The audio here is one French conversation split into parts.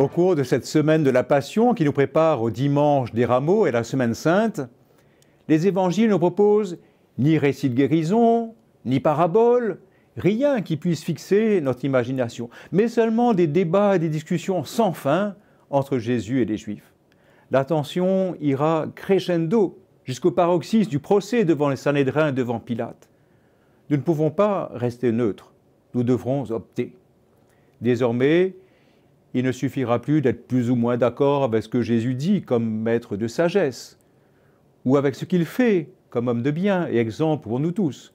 Au cours de cette semaine de la Passion qui nous prépare au dimanche des rameaux et la semaine sainte, les évangiles ne proposent ni récit de guérison, ni paraboles, rien qui puisse fixer notre imagination, mais seulement des débats et des discussions sans fin entre Jésus et les Juifs. L'attention ira crescendo jusqu'au paroxysme du procès devant les et devant Pilate. Nous ne pouvons pas rester neutres, nous devrons opter. Désormais, il ne suffira plus d'être plus ou moins d'accord avec ce que Jésus dit comme maître de sagesse, ou avec ce qu'il fait comme homme de bien et exemple pour nous tous.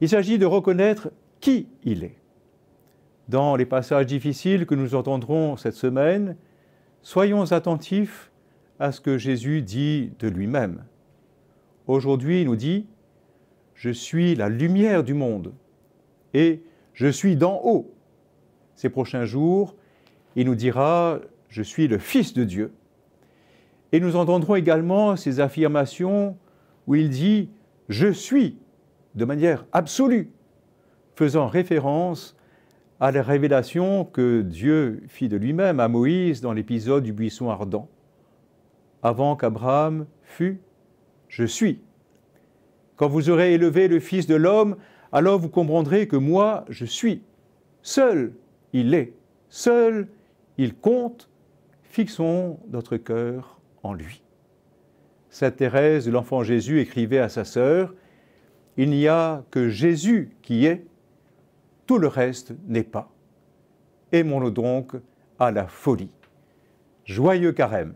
Il s'agit de reconnaître qui il est. Dans les passages difficiles que nous entendrons cette semaine, soyons attentifs à ce que Jésus dit de lui-même. Aujourd'hui, il nous dit, Je suis la lumière du monde et je suis d'en haut. Ces prochains jours, il nous dira Je suis le Fils de Dieu. Et nous entendrons également ces affirmations où il dit Je suis de manière absolue, faisant référence à la révélation que Dieu fit de lui-même à Moïse dans l'épisode du buisson ardent. Avant qu'Abraham fût, je suis. Quand vous aurez élevé le Fils de l'homme, alors vous comprendrez que moi, je suis. Seul, il est. Seul, il compte, fixons notre cœur en lui. Sainte Thérèse l'Enfant Jésus écrivait à sa sœur, Il n'y a que Jésus qui est, tout le reste n'est pas. Aimons-le donc à la folie. Joyeux carême